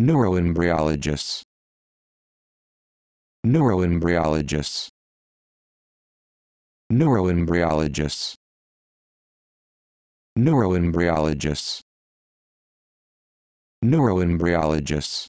Neuroembryologists Neuroembryologists Neuroembryologists Neuroembryologists Neuroembryologists